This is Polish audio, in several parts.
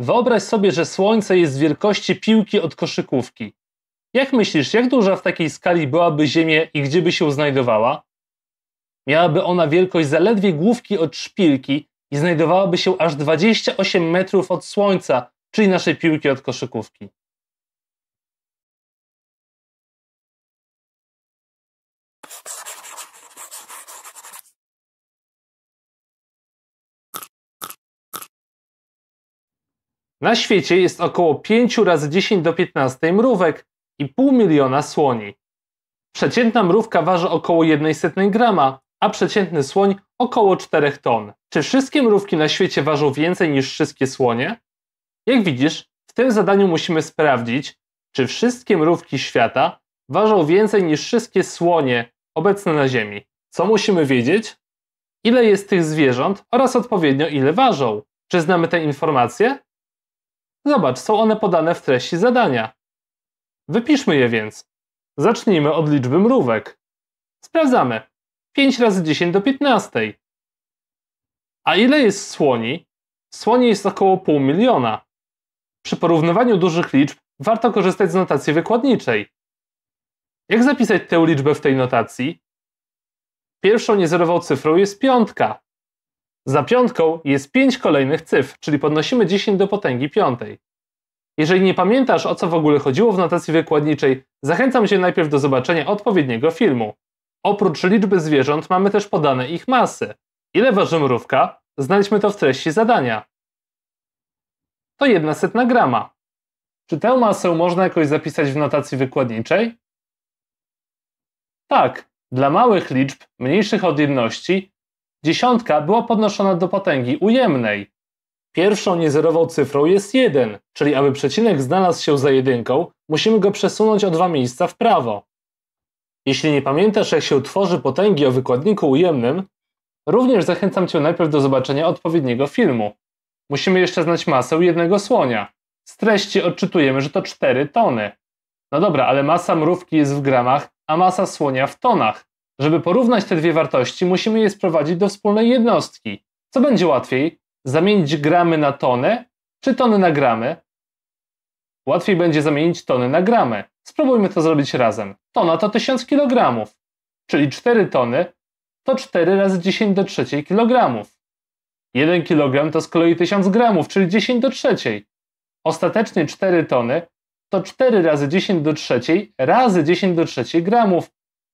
Wyobraź sobie, że Słońce jest wielkości piłki od koszykówki. Jak myślisz, jak duża w takiej skali byłaby Ziemia i gdzie by się znajdowała? Miałaby ona wielkość zaledwie główki od szpilki i znajdowałaby się aż 28 metrów od Słońca, czyli naszej piłki od koszykówki. Na świecie jest około 5 razy 10 do 15 mrówek i pół miliona słoni. Przeciętna mrówka waży około 1,1 grama, a przeciętny słoń około 4 ton. Czy wszystkie mrówki na świecie ważą więcej niż wszystkie słonie? Jak widzisz, w tym zadaniu musimy sprawdzić, czy wszystkie mrówki świata ważą więcej niż wszystkie słonie obecne na Ziemi. Co musimy wiedzieć? Ile jest tych zwierząt oraz odpowiednio ile ważą. Czy znamy te informacje? Zobacz, są one podane w treści zadania. Wypiszmy je więc. Zacznijmy od liczby mrówek. Sprawdzamy. 5 razy 10 do 15. A ile jest słoni? Słoni jest około pół miliona. Przy porównywaniu dużych liczb warto korzystać z notacji wykładniczej. Jak zapisać tę liczbę w tej notacji? Pierwszą niezerową cyfrą jest piątka, za piątką jest pięć kolejnych cyfr, czyli podnosimy 10 do potęgi piątej. Jeżeli nie pamiętasz, o co w ogóle chodziło w notacji wykładniczej, zachęcam Cię najpierw do zobaczenia odpowiedniego filmu. Oprócz liczby zwierząt mamy też podane ich masy. Ile waży mrówka? Znajdźmy to w treści zadania. To jedna setna grama. Czy tę masę można jakoś zapisać w notacji wykładniczej? Tak, dla małych liczb, mniejszych od jedności, Dziesiątka była podnoszona do potęgi ujemnej. Pierwszą niezerową cyfrą jest 1, czyli aby przecinek znalazł się za jedynką, musimy go przesunąć o dwa miejsca w prawo. Jeśli nie pamiętasz, jak się tworzy potęgi o wykładniku ujemnym, również zachęcam Cię najpierw do zobaczenia odpowiedniego filmu. Musimy jeszcze znać masę jednego słonia. Z treści odczytujemy, że to 4 tony. No dobra, ale masa mrówki jest w gramach, a masa słonia w tonach. Żeby porównać te dwie wartości, musimy je sprowadzić do wspólnej jednostki. Co będzie łatwiej? Zamienić gramy na tonę czy tony na gramy? Łatwiej będzie zamienić tony na gramy. Spróbujmy to zrobić razem. Tona to 1000 kg, czyli 4 tony to 4 razy 10 do 3 kg. 1 kg to z kolei 1000 g, czyli 10 do 3. Ostatecznie 4 tony to 4 razy 10 do 3 razy 10 do 3 gramów,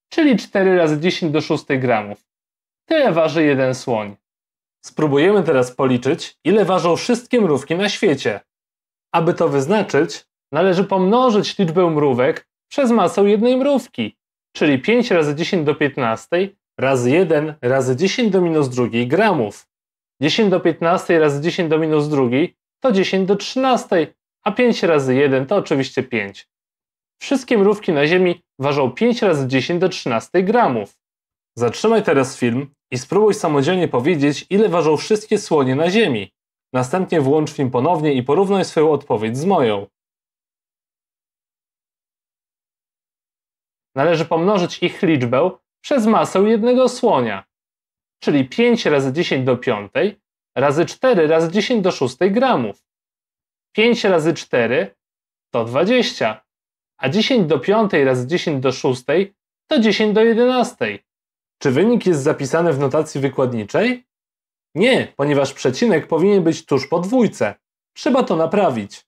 czyli 4 razy 10 do 6 gramów. Tyle waży jeden słoń. Spróbujemy teraz policzyć, ile ważą wszystkie mrówki na świecie. Aby to wyznaczyć, należy pomnożyć liczbę mrówek przez masę jednej mrówki, czyli 5 razy 10 do 15 razy 1 razy 10 do minus 2 gramów. 10 do 15 razy 10 do minus 2 to 10 do 13, a 5 razy 1 to oczywiście 5. Wszystkie mrówki na Ziemi ważą 5 razy 10 do 13 gramów. Zatrzymaj teraz film i spróbuj samodzielnie powiedzieć, ile ważą wszystkie słonie na Ziemi. Następnie włącz film ponownie i porównaj swoją odpowiedź z moją. Należy pomnożyć ich liczbę przez masę jednego słonia, czyli 5 razy 10 do 5 razy 4 razy 10 do 6 gramów. 5 razy 4 to 20, a 10 do 5 razy 10 do 6 to 10 do 11. Czy wynik jest zapisany w notacji wykładniczej? Nie, ponieważ przecinek powinien być tuż po dwójce. Trzeba to naprawić.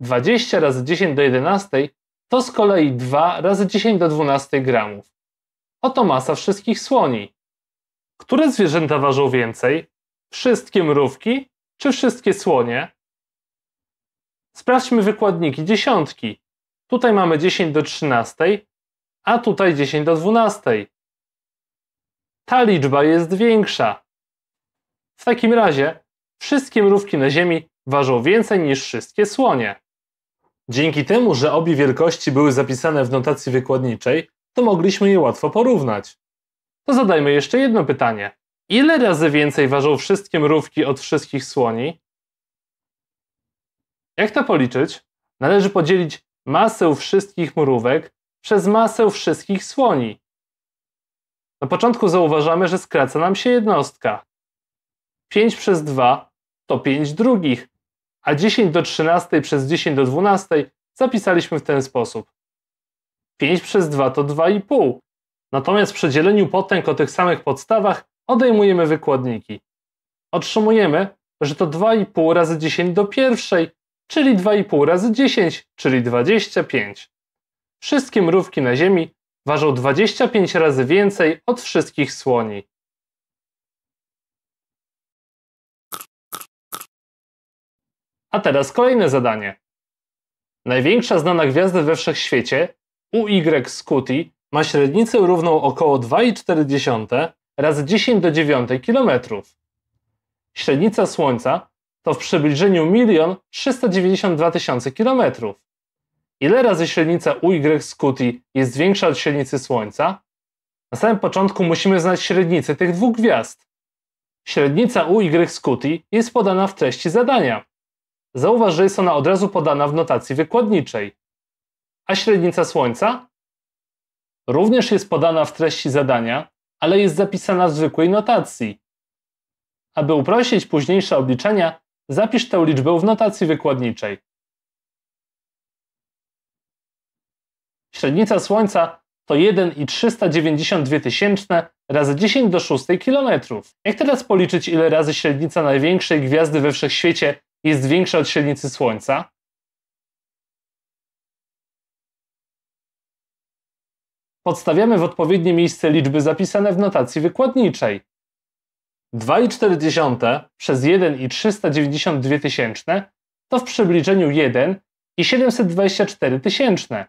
20 razy 10 do 11 to z kolei 2 razy 10 do 12 gramów. Oto masa wszystkich słoni. Które zwierzęta ważą więcej? Wszystkie mrówki czy wszystkie słonie? Sprawdźmy wykładniki dziesiątki. Tutaj mamy 10 do 13, a tutaj 10 do 12. Ta liczba jest większa. W takim razie wszystkie mrówki na Ziemi ważą więcej niż wszystkie słonie. Dzięki temu, że obie wielkości były zapisane w notacji wykładniczej, to mogliśmy je łatwo porównać. To zadajmy jeszcze jedno pytanie. Ile razy więcej ważą wszystkie mrówki od wszystkich słoni? Jak to policzyć? Należy podzielić masę wszystkich mrówek przez masę wszystkich słoni. Na początku zauważamy, że skraca nam się jednostka. 5 przez 2 to 5 drugich, a 10 do 13 przez 10 do 12 zapisaliśmy w ten sposób. 5 przez 2 to 2,5. Natomiast przy dzieleniu potęg o tych samych podstawach odejmujemy wykładniki. Otrzymujemy, że to 2,5 razy 10 do pierwszej czyli 2,5 razy 10, czyli 25. Wszystkie mrówki na Ziemi ważą 25 razy więcej od wszystkich słoni. A teraz kolejne zadanie. Największa znana gwiazda we wszechświecie, UY Scuti, ma średnicę równą około 2,4 razy 10 do 9 km. Średnica Słońca to w przybliżeniu 1 392 tysiące kilometrów. Ile razy średnica UY Scuti jest większa od średnicy Słońca? Na samym początku musimy znać średnicę tych dwóch gwiazd. Średnica UY Scuti jest podana w treści zadania. Zauważ, że jest ona od razu podana w notacji wykładniczej. A średnica Słońca? Również jest podana w treści zadania, ale jest zapisana w zwykłej notacji. Aby uprościć późniejsze obliczenia, Zapisz tę liczbę w notacji wykładniczej. Średnica Słońca to 1,392 razy 10 do 6 km. Jak teraz policzyć, ile razy średnica największej gwiazdy we wszechświecie jest większa od średnicy Słońca? Podstawiamy w odpowiednie miejsce liczby zapisane w notacji wykładniczej. 2,4 przez 1,392 tysięczne to w przybliżeniu 1 i 724 tysięczne.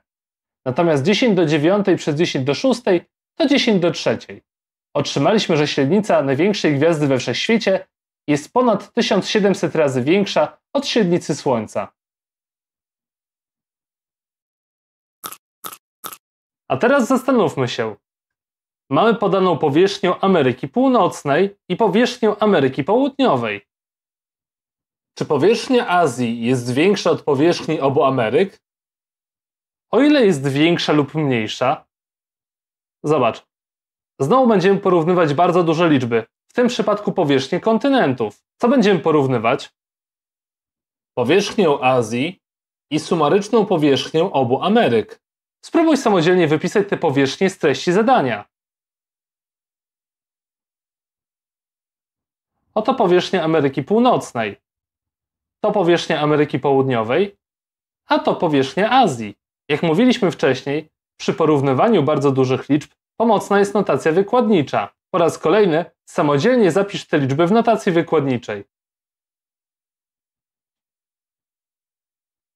Natomiast 10 do 9 przez 10 do 6 to 10 do 3. Otrzymaliśmy, że średnica największej gwiazdy we wszechświecie jest ponad 1700 razy większa od średnicy Słońca. A teraz zastanówmy się, Mamy podaną powierzchnię Ameryki Północnej i powierzchnię Ameryki Południowej. Czy powierzchnia Azji jest większa od powierzchni obu Ameryk? O ile jest większa lub mniejsza? Zobacz. Znowu będziemy porównywać bardzo duże liczby, w tym przypadku powierzchnię kontynentów. Co będziemy porównywać? Powierzchnię Azji i sumaryczną powierzchnię obu Ameryk. Spróbuj samodzielnie wypisać te powierzchnie z treści zadania. Oto powierzchnia Ameryki Północnej. To powierzchnia Ameryki Południowej, a to powierzchnia Azji. Jak mówiliśmy wcześniej, przy porównywaniu bardzo dużych liczb pomocna jest notacja wykładnicza. Po raz kolejny samodzielnie zapisz te liczby w notacji wykładniczej.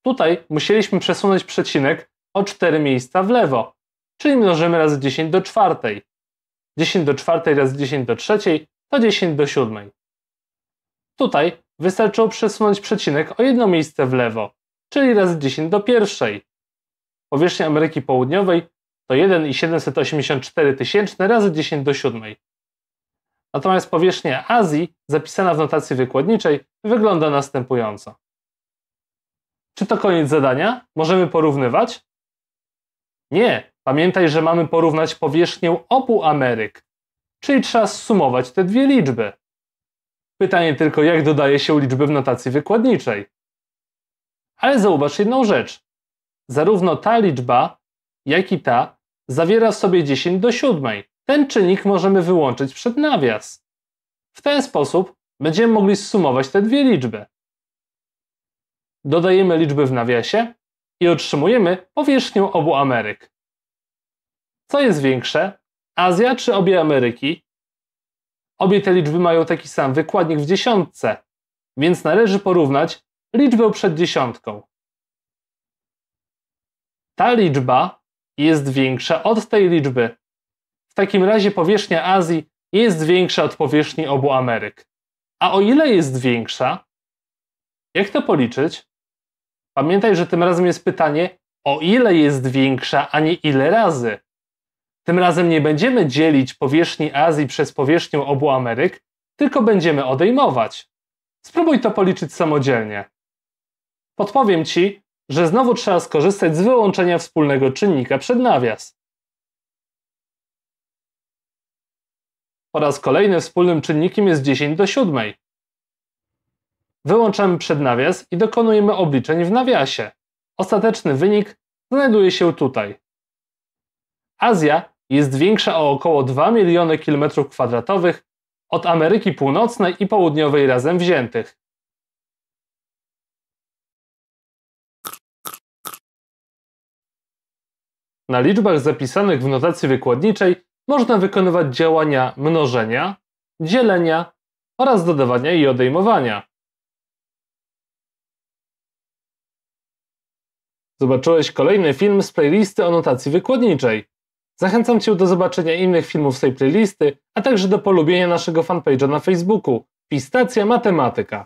Tutaj musieliśmy przesunąć przecinek o 4 miejsca w lewo, czyli mnożymy razy 10 do czwartej. 10 do czwartej razy 10 do trzeciej to 10 do siódmej. Tutaj wystarczyło przesunąć przecinek o jedno miejsce w lewo, czyli razy 10 do pierwszej. Powierzchnia Ameryki Południowej to 1,784 tysięczne razy 10 do siódmej. Natomiast powierzchnia Azji, zapisana w notacji wykładniczej, wygląda następująco. Czy to koniec zadania? Możemy porównywać? Nie, pamiętaj, że mamy porównać powierzchnię obu Ameryk, czyli trzeba zsumować te dwie liczby. Pytanie tylko, jak dodaje się liczby w notacji wykładniczej. Ale zauważ jedną rzecz. Zarówno ta liczba, jak i ta zawiera w sobie 10 do 7. Ten czynnik możemy wyłączyć przed nawias. W ten sposób będziemy mogli zsumować te dwie liczby. Dodajemy liczby w nawiasie i otrzymujemy powierzchnię obu Ameryk. Co jest większe, Azja czy obie Ameryki? Obie te liczby mają taki sam wykładnik w dziesiątce, więc należy porównać liczbę przed dziesiątką. Ta liczba jest większa od tej liczby. W takim razie powierzchnia Azji jest większa od powierzchni obu Ameryk. A o ile jest większa? Jak to policzyć? Pamiętaj, że tym razem jest pytanie, o ile jest większa, a nie ile razy. Tym razem nie będziemy dzielić powierzchni Azji przez powierzchnię obu Ameryk, tylko będziemy odejmować. Spróbuj to policzyć samodzielnie. Podpowiem Ci, że znowu trzeba skorzystać z wyłączenia wspólnego czynnika przed nawias. Po raz kolejny wspólnym czynnikiem jest 10 do 7. Wyłączamy przed nawias i dokonujemy obliczeń w nawiasie. Ostateczny wynik znajduje się tutaj. Azja jest większa o około 2 miliony kilometrów kwadratowych od Ameryki Północnej i Południowej razem wziętych. Na liczbach zapisanych w notacji wykładniczej można wykonywać działania mnożenia, dzielenia oraz dodawania i odejmowania. Zobaczyłeś kolejny film z playlisty o notacji wykładniczej. Zachęcam Cię do zobaczenia innych filmów z tej playlisty, a także do polubienia naszego fanpage'a na Facebooku. Pistacja Matematyka.